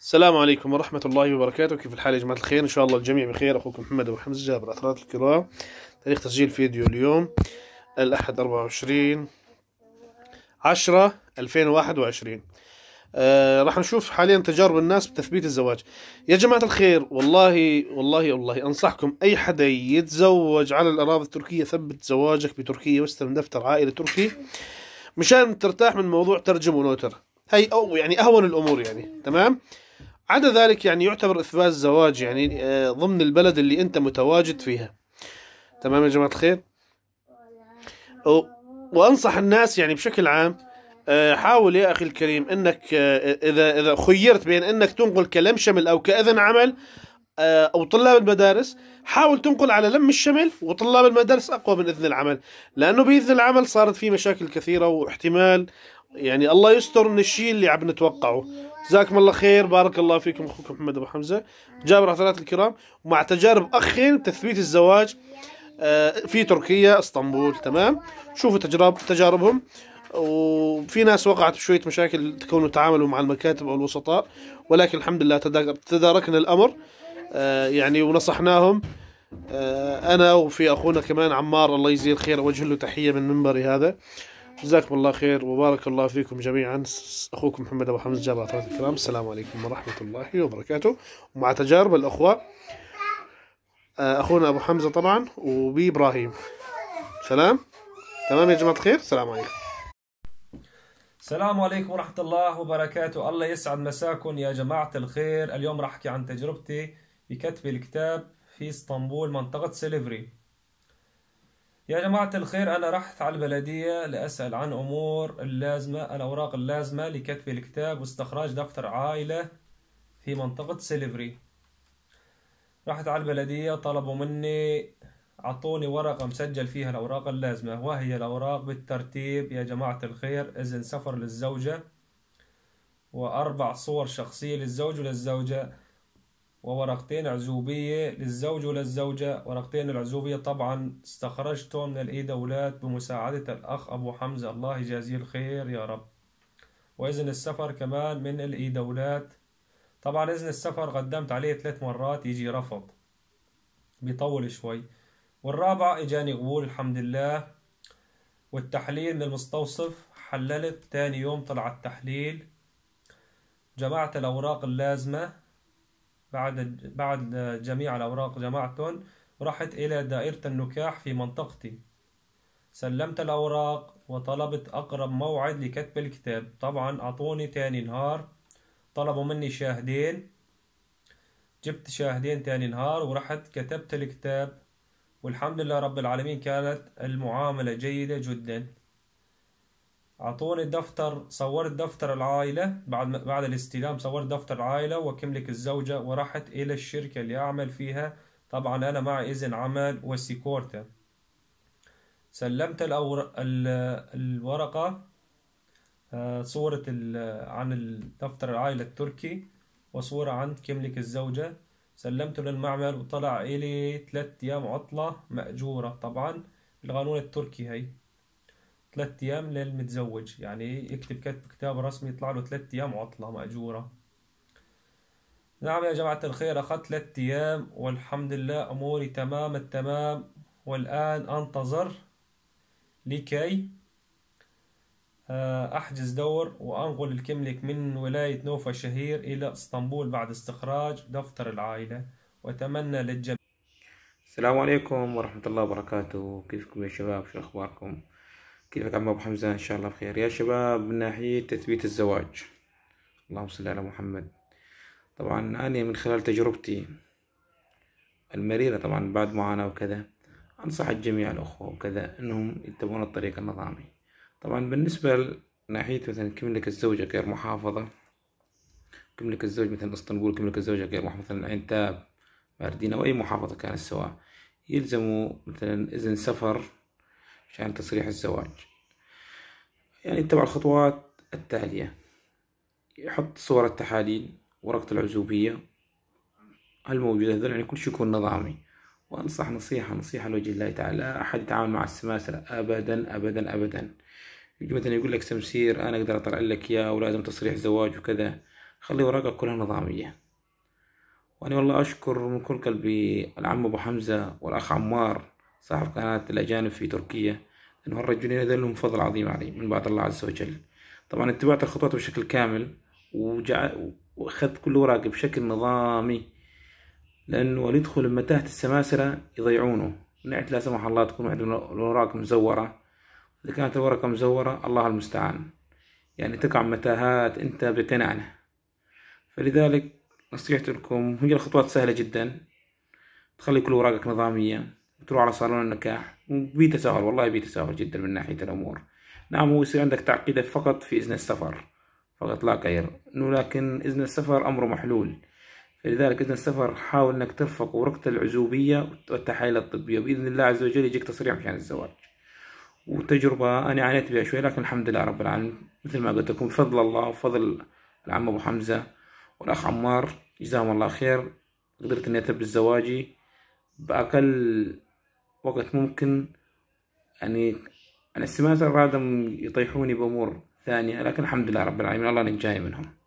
السلام عليكم ورحمة الله وبركاته كيف الحال يا جماعة الخير إن شاء الله الجميع بخير أخوكم محمد أبو حمزة جابر أثرات الكرام تاريخ تسجيل فيديو اليوم الأحد 24 10 2021 آه راح نشوف حاليا تجارب الناس بتثبيت الزواج يا جماعة الخير والله والله والله أنصحكم أي حدا يتزوج على الأراضي التركية ثبت زواجك بتركيا واستلم دفتر عائلة تركي مشان ترتاح من موضوع ترجم ونوتر هي أو يعني أهون الأمور يعني تمام عدا ذلك يعني يعتبر إثبات الزواج يعني آه، ضمن البلد اللي أنت متواجد فيها تمام يا جماعة الخير وأنصح الناس يعني بشكل عام آه، حاول يا أخي الكريم أنك آه، إذا إذا خيرت بين أنك تنقل كلم شمل أو كأذن عمل أو طلاب المدارس حاول تنقل على لم الشمل وطلاب المدارس أقوى من إذن العمل لأنه بإذن العمل صارت في مشاكل كثيرة واحتمال يعني الله يستر من الشيء اللي عم نتوقعه جزاكم الله خير بارك الله فيكم اخوكم محمد ابو حمزه جابر عثرات الكرام ومع تجارب اخين تثبيت الزواج آه، في تركيا اسطنبول تمام شوفوا تجارب تجاربهم وفي ناس وقعت بشويه مشاكل تكونوا تعاملوا مع المكاتب او الوسطاء ولكن الحمد لله تداركنا الامر آه، يعني ونصحناهم آه، انا وفي اخونا كمان عمار الله يجزيه الخير اوجه له تحيه من منبري هذا جزاكم الله خير وبارك الله فيكم جميعا اخوكم محمد ابو حمزه جابر عطرات الكرام السلام عليكم ورحمه الله وبركاته ومع تجارب الاخوه آه، اخونا ابو حمزه طبعا وبي ابراهيم سلام تمام يا جماعه الخير السلام عليكم السلام عليكم ورحمه الله وبركاته الله يسعد مساكم يا جماعه الخير اليوم راح احكي عن تجربتي بكتب الكتاب في اسطنبول منطقه سيلفري يا جماعة الخير أنا رحت على البلدية لأسأل عن أمور اللازمة الأوراق اللازمة لكتب الكتاب واستخراج دفتر عائلة في منطقة سيلفري رحت على البلدية طلبوا مني عطوني ورقة مسجل فيها الأوراق اللازمة وهي الأوراق بالترتيب يا جماعة الخير إذن سفر للزوجة وأربع صور شخصية للزوج وللزوجة وورقتين عزوبية للزوج وللزوجة ورقتين العزوبية طبعا استخرجتهم من الإي دولات بمساعدة الأخ أبو حمزة الله يجازيه الخير يا رب وإذن السفر كمان من الإي دولات طبعا إذن السفر قدمت عليه ثلاث مرات يجي رفض بيطول شوي والرابعة إجاني قبول الحمد لله والتحليل من المستوصف حللت تاني يوم طلع التحليل جمعت الأوراق اللازمة بعد بعد جميع الأوراق جمعتهم رحت إلى دائرة النكاح في منطقتي سلمت الأوراق وطلبت أقرب موعد لكتب الكتاب طبعا أعطوني تاني نهار طلبوا مني شاهدين جبت شاهدين تاني نهار ورحت كتبت الكتاب والحمد لله رب العالمين كانت المعاملة جيدة جدا اعطوني دفتر صورت دفتر العائلة بعد بعد الاستلام صورت دفتر العائلة وكملك الزوجة ورحت إلى الشركة اللي أعمل فيها طبعا أنا مع إذن عمل وسيكورتا سلمت الأور... الورقة آه، صورة عن دفتر العائلة التركي وصورة عن كملك الزوجة سلمته للمعمل وطلع إلي ثلاث أيام عطلة مأجورة طبعا بالقانون التركي هي ثلاث ايام للمتزوج يعني يكتب كتب كتاب رسمي يطلع له ثلاث ايام عطله ماجوره نعم يا جماعة الخير أخذت ثلاث أيام والحمد لله أموري تمام التمام والآن أنتظر لكي آه، أحجز دور وأنقل الكملك من ولاية نوفا شهير إلى اسطنبول بعد استخراج دفتر العائلة وأتمنى للجميع السلام عليكم ورحمة الله وبركاته كيفكم يا شباب شو أخباركم كيفك عم ابو حمزه ان شاء الله بخير يا شباب من ناحيه تثبيت الزواج اللهم صل على محمد طبعا انا من خلال تجربتي المريرة طبعا بعد معاناة وكذا أنصح الجميع الأخوة وكذا أنهم يتبعون الطريق النظامي طبعا بالنسبة لناحية مثلا كملك الزوجة غير محافظة كملك الزوج مثلا اسطنبول كملك الزوجة غير محافظة مثلا عتاب ماردينا أو أي محافظة كانت سواء يلزموا مثلا إذن سفر عشان تصريح الزواج يعني اتبع الخطوات التالية يحط صور التحاليل ورقة العزوبية الموجودة هذول يعني كل شيء يكون نظامي وأنصح نصيحة نصيحة لوجه الله تعالى لا أحد يتعامل مع السماسرة أبدا أبدا أبدا يجي مثلا يقول لك سمسير أنا أقدر أطلع لك إياه ولازم تصريح زواج وكذا خلي أوراقك كلها نظامية وأنا والله أشكر من كل قلبي العم أبو حمزة والأخ عمار صاحب قناة الأجانب في تركيا لأنه الرجلين هذول لهم فضل عظيم علي من بعد الله عز وجل طبعا اتبعت الخطوات بشكل كامل وأخذت كل أوراق بشكل نظامي لأنه اللي يدخل متاهة السماسرة يضيعونه نعت لا سمح الله تكون واحدة من الأوراق مزورة إذا كانت الورقة مزورة الله المستعان يعني تقع متاهات أنت بقناعنا فلذلك نصيحتي لكم هي الخطوات سهلة جدا تخلي كل أوراقك نظامية تروح على صالون النكاح بيتساهل والله بيتساهل جدا من ناحية الأمور نعم هو يصير عندك تعقيدة فقط في إذن السفر فقط لا غير لكن إذن السفر أمر محلول فلذلك إذن السفر حاول أنك ترفق ورقة العزوبية والتحاليل الطبية بإذن الله عز وجل يجيك تصريح مشان الزواج وتجربة أنا عانيت بها شوي لكن الحمد لله رب العالمين مثل ما قلت لكم فضل الله وفضل العم أبو حمزة والأخ عمار جزاهم الله خير قدرت إني أثبت زواجي بأقل وقت ممكن يعني الاستماتة الرادم يطيحوني بأمور ثانية لكن الحمد لله رب العالمين الله نجاي منهم